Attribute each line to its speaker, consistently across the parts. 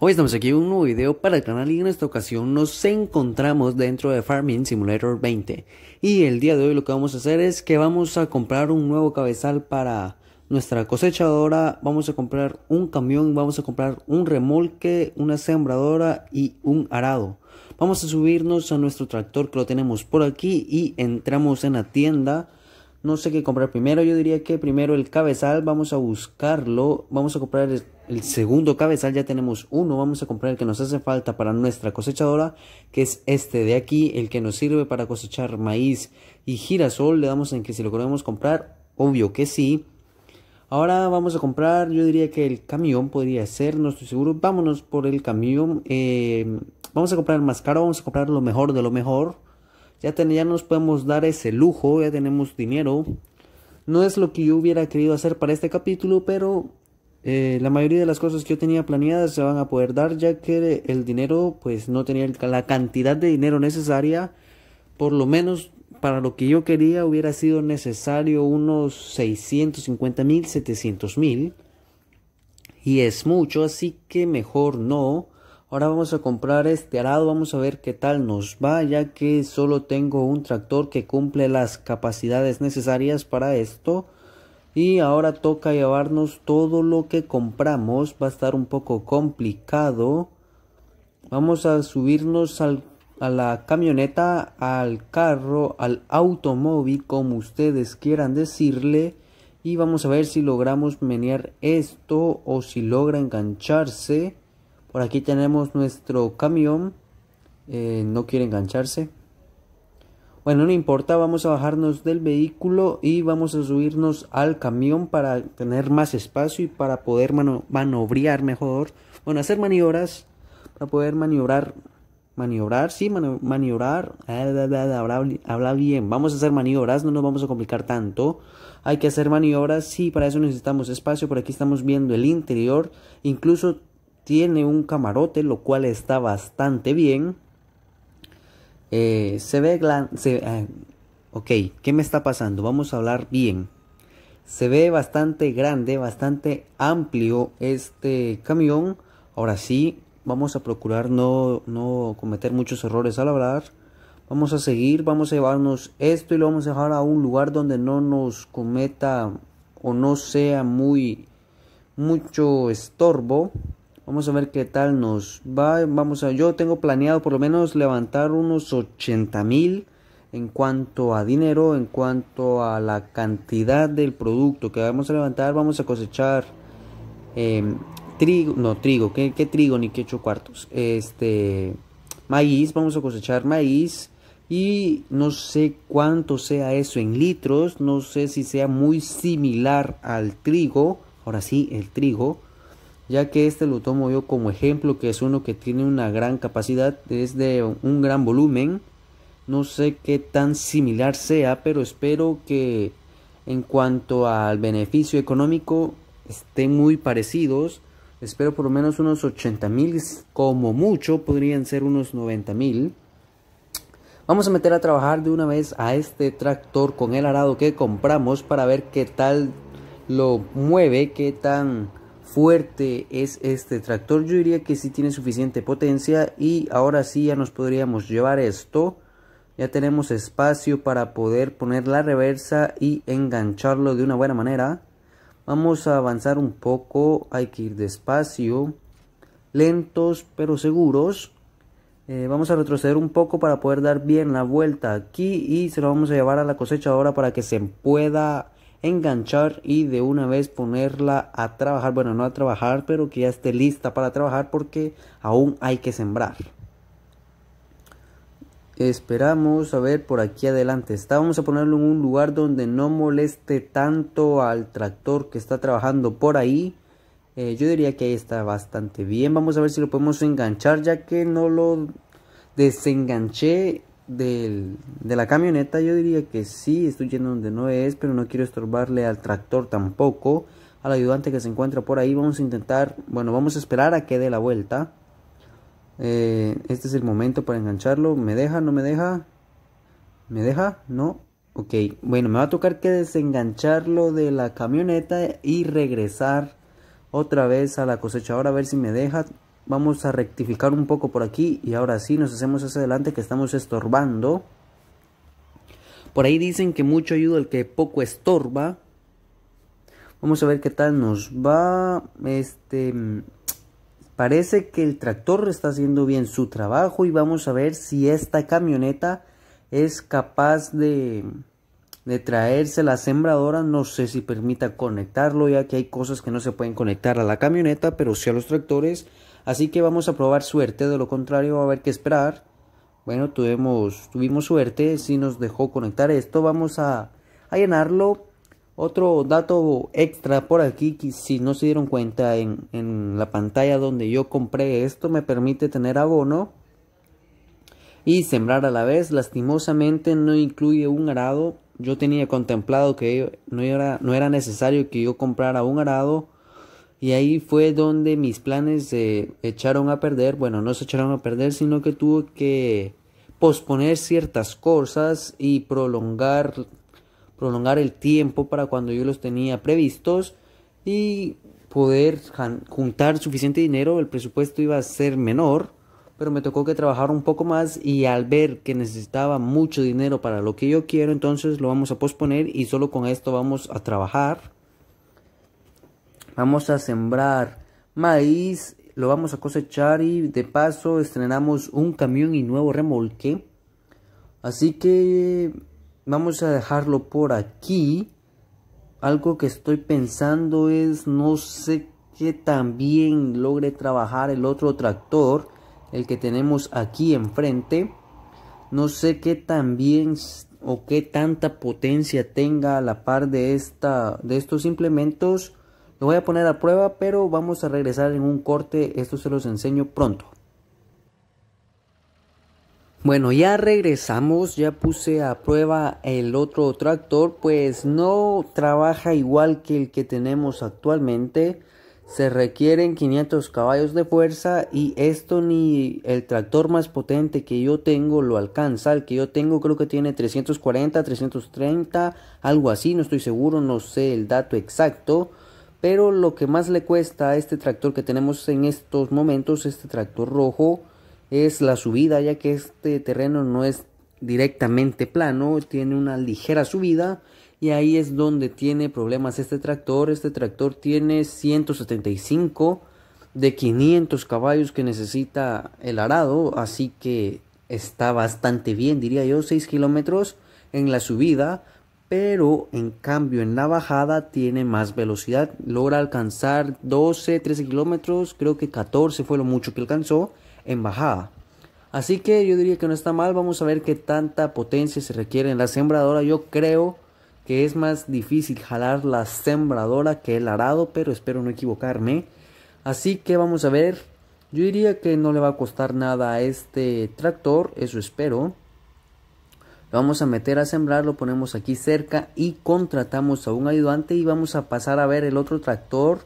Speaker 1: Hoy estamos aquí en un nuevo video para el canal y en esta ocasión nos encontramos dentro de Farming Simulator 20 y el día de hoy lo que vamos a hacer es que vamos a comprar un nuevo cabezal para nuestra cosechadora, vamos a comprar un camión, vamos a comprar un remolque, una sembradora y un arado. Vamos a subirnos a nuestro tractor que lo tenemos por aquí y entramos en la tienda no sé qué comprar primero. Yo diría que primero el cabezal, vamos a buscarlo. Vamos a comprar el, segundo cabezal, ya tenemos uno. Vamos a comprar el que nos hace falta para nuestra cosechadora, que es este de aquí, el que nos sirve para cosechar maíz y girasol. Le damos en que si lo queremos comprar, obvio que sí. Ahora vamos a comprar, yo diría que el camión podría ser, no estoy seguro. Vámonos por el camión. Eh, vamos a comprar más caro, vamos a comprar lo mejor de lo mejor. Ya, nos podemos dar ese lujo, ya tenemos dinero. No es lo que yo hubiera querido hacer para este capítulo, pero eh, la mayoría de las cosas que yo tenía planeadas se van a poder dar ya que el dinero, pues no tenía la cantidad de dinero necesaria, por lo menos para lo que yo quería hubiera sido necesario unos 650 mil, 700 mil. Y es mucho, así que mejor no. Ahora vamos a comprar este arado, vamos a ver qué tal nos va, ya que solo tengo un tractor que cumple las capacidades necesarias para esto. Y ahora toca llevarnos todo lo que compramos, va a estar un poco complicado. Vamos a subirnos a la camioneta, al carro, al automóvil, como ustedes quieran decirle. Y vamos a ver si logramos menear esto o si logra engancharse. Por aquí tenemos nuestro camión. Eh, no quiere engancharse. Bueno, no importa, vamos a bajarnos del vehículo y vamos a subirnos al camión para tener más espacio y para poder mano mejor. Bueno, hacer maniobras, para poder maniobrar, maniobrar, sí, maniobrar, ah, habla bien, vamos a hacer maniobras, no nos vamos a complicar tanto. Hay que hacer maniobras, sí, para eso necesitamos espacio, por aquí estamos viendo el interior, incluso tiene un camarote, lo cual está bastante bien. Eh, se ve... Ah, ok, ¿qué me está pasando? Vamos a hablar bien. Se ve bastante grande, bastante amplio este camión. Ahora sí, vamos a procurar no, no cometer muchos errores al hablar. Vamos a seguir, vamos a llevarnos esto y lo vamos a dejar a un lugar donde no nos cometa o no sea muy mucho estorbo Vamos a ver qué tal nos va. Vamos a, yo tengo planeado por lo menos levantar unos 80 mil en cuanto a dinero, en cuanto a la cantidad del producto que vamos a levantar, vamos a cosechar em, trigo, no trigo, ¿qué, qué trigo ni qué ocho cuartos, este maíz, vamos a cosechar maíz y no sé cuánto sea eso en litros, no sé si sea muy similar al trigo, ahora sí, el trigo, ya que este lo tomo yo como ejemplo, que es uno que tiene una gran capacidad, es de un gran volumen. No sé qué tan similar sea, pero espero que en cuanto al beneficio económico estén muy parecidos. Espero por lo menos unos 80 mil, como mucho podrían ser unos 90 mil. Vamos a meter a trabajar de una vez a este tractor con el arado que compramos para ver qué tal lo mueve, qué tan fuerte es este tractor. Yo diría que sí tiene suficiente potencia y ahora sí ya nos podríamos llevar esto. Ya tenemos espacio para poder poner la reversa y engancharlo de una buena manera. Vamos a avanzar un poco, hay que ir despacio, lentos pero seguros. Eh, vamos a retroceder un poco para poder dar bien la vuelta aquí y se lo vamos a llevar a la cosecha ahora para que se pueda enganchar y de una vez ponerla a trabajar, bueno, no a trabajar, pero que ya esté lista para trabajar porque aún hay que sembrar. Esperamos a ver por aquí adelante. Está, vamos a ponerlo en un lugar donde no moleste tanto al tractor que está trabajando por ahí. Eh, yo diría que ahí está bastante bien. Vamos a ver si lo podemos enganchar ya que no lo desenganché de la camioneta yo diría que sí, estoy yendo donde no es, pero no quiero estorbarle al tractor tampoco, al ayudante que se encuentra por ahí. Vamos a intentar, bueno, vamos a esperar a que dé la vuelta. Eh, este es el momento para engancharlo. ¿Me deja? ¿No me deja? ¿Me deja? ¿No? Ok, bueno, me va a tocar que desengancharlo de la camioneta y regresar otra vez a la cosechadora a ver si me deja. Vamos a rectificar un poco por aquí y ahora sí nos hacemos hacia adelante que estamos estorbando. Por ahí dicen que mucho ayuda el que poco estorba. Vamos a ver qué tal nos va. Este parece que el tractor está haciendo bien su trabajo y vamos a ver si esta camioneta es capaz de de traerse la sembradora, no sé si permita conectarlo, ya que hay cosas que no se pueden conectar a la camioneta, pero sí a los tractores. Así que vamos a probar suerte, de lo contrario va a haber que esperar. Bueno, tuvimos, tuvimos suerte, si nos dejó conectar esto, vamos a, llenarlo. Otro dato extra por aquí, si no se dieron cuenta en, la pantalla donde yo compré esto, me permite tener abono y sembrar a la vez. Lastimosamente no incluye un arado. Yo tenía contemplado que no era, no era necesario que yo comprara un arado y ahí fue donde mis planes se echaron a perder. Bueno, no se echaron a perder, sino que tuve que posponer ciertas cosas y prolongar, prolongar el tiempo para cuando yo los tenía previstos y poder juntar suficiente dinero. El presupuesto iba a ser menor, pero me tocó que trabajar un poco más y al ver que necesitaba mucho dinero para lo que yo quiero, entonces lo vamos a posponer y solo con esto vamos a trabajar Vamos a sembrar maíz, lo vamos a cosechar y de paso estrenamos un camión y nuevo remolque. Así que vamos a dejarlo por aquí. Algo que estoy pensando es no sé tan también logre trabajar el otro tractor, el que tenemos aquí enfrente. No sé qué también o qué tanta potencia tenga a la par de esta de estos implementos lo voy a poner a prueba, pero vamos a regresar en un corte. Esto se los enseño pronto. Bueno, ya regresamos, ya puse a prueba el otro tractor, pues no trabaja igual que el que tenemos actualmente. Se requieren 500 caballos de fuerza y esto ni el tractor más potente que yo tengo lo alcanza. El que yo tengo creo que tiene 340, 330, algo así, no estoy seguro, no sé el dato exacto. Pero lo que más le cuesta a este tractor que tenemos en estos momentos, este tractor rojo, es la subida, ya que este terreno no es directamente plano, tiene una ligera subida y ahí es donde tiene problemas este tractor. Este tractor tiene 175 de 500 caballos que necesita el arado, así que está bastante bien, diría yo, 6 kilómetros en la subida pero en cambio en la bajada tiene más velocidad, logra alcanzar 12, 13 kilómetros, creo que 14 fue lo mucho que alcanzó en bajada. Así que yo diría que no está mal, vamos a ver qué tanta potencia se requiere en la sembradora, yo creo que es más difícil jalar la sembradora que el arado, pero espero no equivocarme. Así que vamos a ver, yo diría que no le va a costar nada a este tractor, eso espero vamos a meter a sembrar, lo ponemos aquí cerca y contratamos a un ayudante y vamos a pasar a ver el otro tractor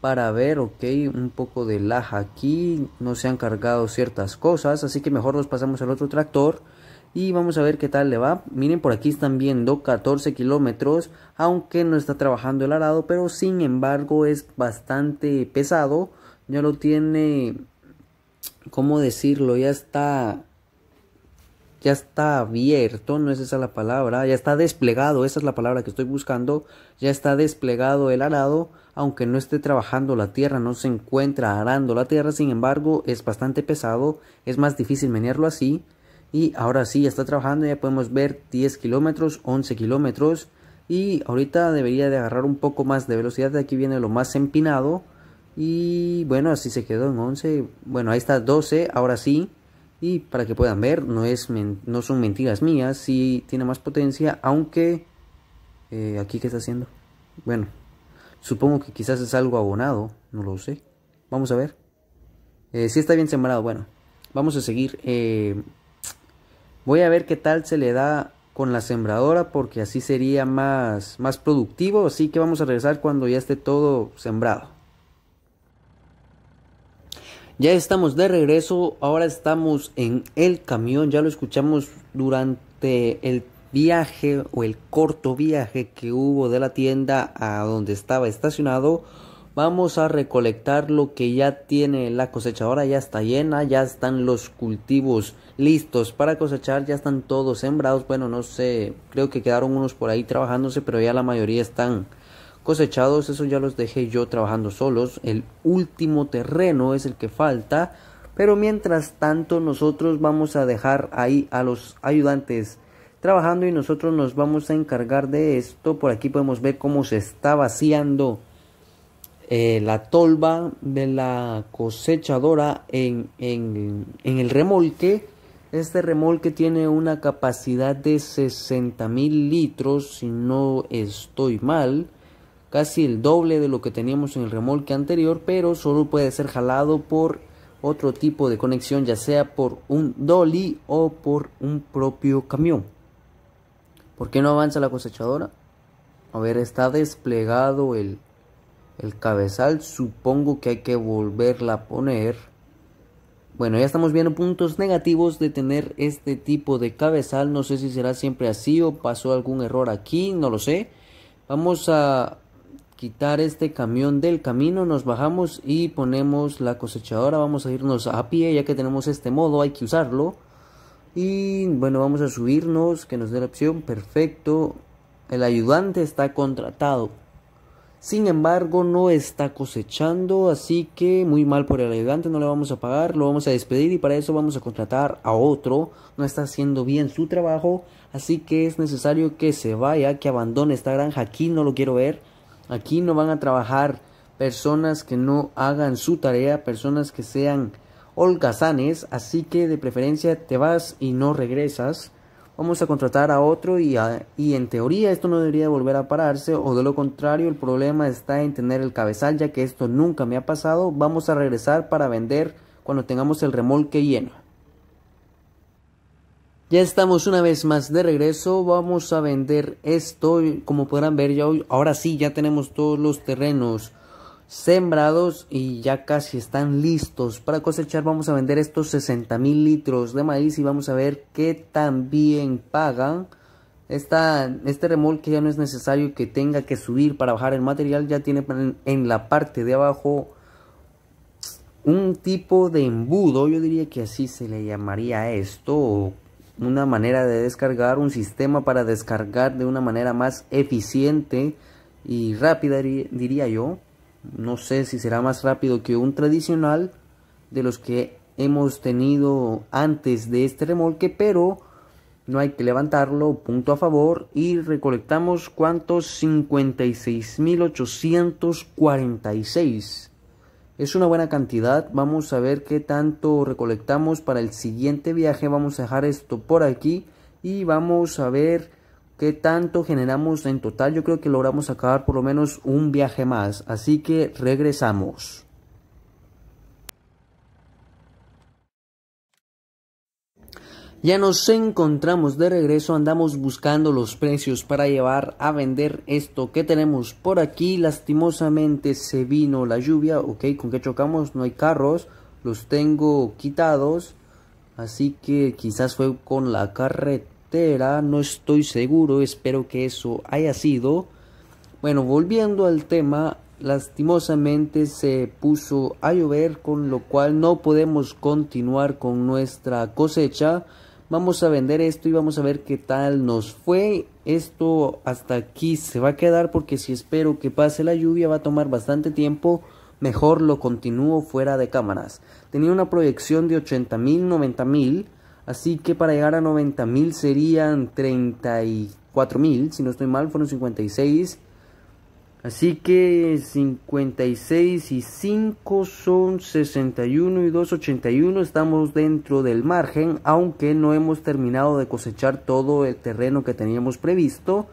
Speaker 1: para ver, ok, un poco de laja aquí, no se han cargado ciertas cosas, así que mejor nos pasamos al otro tractor y vamos a ver qué tal le va. Miren, por aquí están viendo 14 kilómetros, aunque no está trabajando el arado, pero sin embargo es bastante pesado. Ya lo tiene, ¿cómo decirlo? Ya está ya está abierto, no es esa la palabra, ya está desplegado, esa es la palabra que estoy buscando, ya está desplegado el arado, aunque no esté trabajando la tierra, no se encuentra arando la tierra, sin embargo es bastante pesado, es más difícil menearlo así, y ahora sí, ya está trabajando, ya podemos ver 10 kilómetros, 11 kilómetros, y ahorita debería de agarrar un poco más de velocidad, de aquí viene lo más empinado, y bueno, así se quedó en 11, bueno, ahí está 12, ahora sí, y para que puedan ver, no, es no son mentiras mías, si tiene más potencia, aunque... Eh, ¿Aquí qué está haciendo? Bueno, supongo que quizás es algo abonado, no lo sé. Vamos a ver. Eh, si está bien sembrado, bueno. Vamos a seguir. Eh, voy a ver qué tal se le da con la sembradora porque así sería más, más productivo. Así que vamos a regresar cuando ya esté todo sembrado. Ya estamos de regreso, ahora estamos en el camión, ya lo escuchamos durante el viaje o el corto viaje que hubo de la tienda a donde estaba estacionado. Vamos a recolectar lo que ya tiene la cosechadora, ya está llena, ya están los cultivos listos para cosechar, ya están todos sembrados. Bueno, no sé, creo que quedaron unos por ahí trabajándose, pero ya la mayoría están cosechados, eso ya los dejé yo trabajando solos. El último terreno es el que falta, pero mientras tanto nosotros vamos a dejar ahí a los ayudantes trabajando y nosotros nos vamos a encargar de esto. Por aquí podemos ver cómo se está vaciando eh, la tolva de la cosechadora en, en el remolque. Este remolque tiene una capacidad de 60 mil litros, si no estoy mal casi el doble de lo que teníamos en el remolque anterior, pero solo puede ser jalado por otro tipo de conexión, ya sea por un dolly o por un propio camión. ¿Por qué no avanza la cosechadora? A ver, está desplegado el, el cabezal, supongo que hay que volverla a poner. Bueno, ya estamos viendo puntos negativos de tener este tipo de cabezal. No sé si será siempre así o pasó algún error aquí, no lo sé. Vamos a quitar este camión del camino, nos bajamos y ponemos la cosechadora, vamos a irnos a pie ya que tenemos este modo, hay que usarlo. Y bueno, vamos a subirnos, que nos dé la opción, perfecto. El ayudante está contratado. Sin embargo, no está cosechando, así que muy mal por el ayudante, no le vamos a pagar, lo vamos a despedir y para eso vamos a contratar a otro. No está haciendo bien su trabajo, así que es necesario que se vaya, que abandone esta granja, aquí no lo quiero ver. Aquí no van a trabajar personas que no hagan su tarea, personas que sean holgazanes, así que de preferencia te vas y no regresas. Vamos a contratar a otro y, y en teoría esto no debería volver a pararse o de lo contrario el problema está en tener el cabezal ya que esto nunca me ha pasado. Vamos a regresar para vender cuando tengamos el remolque lleno. Ya estamos una vez más de regreso, vamos a vender esto, como podrán ver ya hoy, ahora sí ya tenemos todos los terrenos sembrados y ya casi están listos para cosechar. Vamos a vender estos 60 mil litros de maíz y vamos a ver qué tan bien pagan. Esta, este remolque ya no es necesario que tenga que subir para bajar el material, ya tiene en, en la parte de abajo un tipo de embudo, yo diría que así se le llamaría esto, una manera de descargar, un sistema para descargar de una manera más eficiente y rápida, diría yo. No sé si será más rápido que un tradicional de los que hemos tenido antes de este remolque, pero no hay que levantarlo, punto a favor, y recolectamos cuántos 56.846. Es una buena cantidad, vamos a ver qué tanto recolectamos para el siguiente viaje, vamos a dejar esto por aquí y vamos a ver qué tanto generamos en total. Yo creo que logramos acabar por lo menos un viaje más, así que regresamos. Ya nos encontramos de regreso, andamos buscando los precios para llevar a vender esto que tenemos por aquí. Lastimosamente se vino la lluvia, ok, con que chocamos, no hay carros, los tengo quitados. Así que quizás fue con la carretera, no estoy seguro, espero que eso haya sido. Bueno, volviendo al tema, lastimosamente se puso a llover, con lo cual no podemos continuar con nuestra cosecha vamos a vender esto y vamos a ver qué tal nos fue. Esto hasta aquí se va a quedar porque si espero que pase la lluvia va a tomar bastante tiempo. Mejor lo continúo fuera de cámaras. Tenía una proyección de 80 mil, mil. Así que para llegar a 90 mil serían 34 mil. Si no estoy mal, fueron 56. Así que 56 y 5 son 61 y 281 Estamos dentro del margen, aunque no hemos terminado de cosechar todo el terreno que teníamos previsto.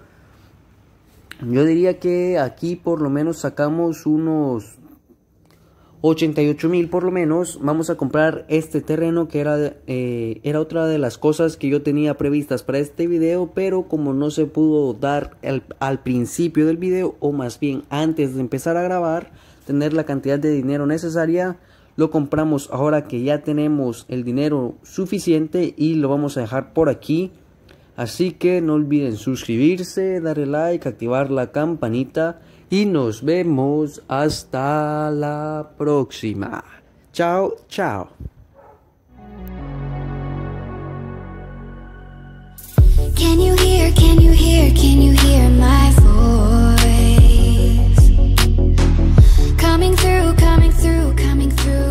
Speaker 1: Yo diría que aquí por lo menos sacamos unos 88 mil por lo menos, vamos a comprar este terreno que era, eh, era otra de las cosas que yo tenía previstas para este video, pero como no se pudo dar al principio del video o más bien antes de empezar a grabar, tener la cantidad de dinero necesaria, lo compramos ahora que ya tenemos el dinero suficiente y lo vamos a dejar por aquí. Así que no olviden suscribirse, darle like, activar la campanita y nos vemos hasta la próxima. Chao, chao. Can you hear, can you hear, can you hear my voice? Coming through, coming through, coming through.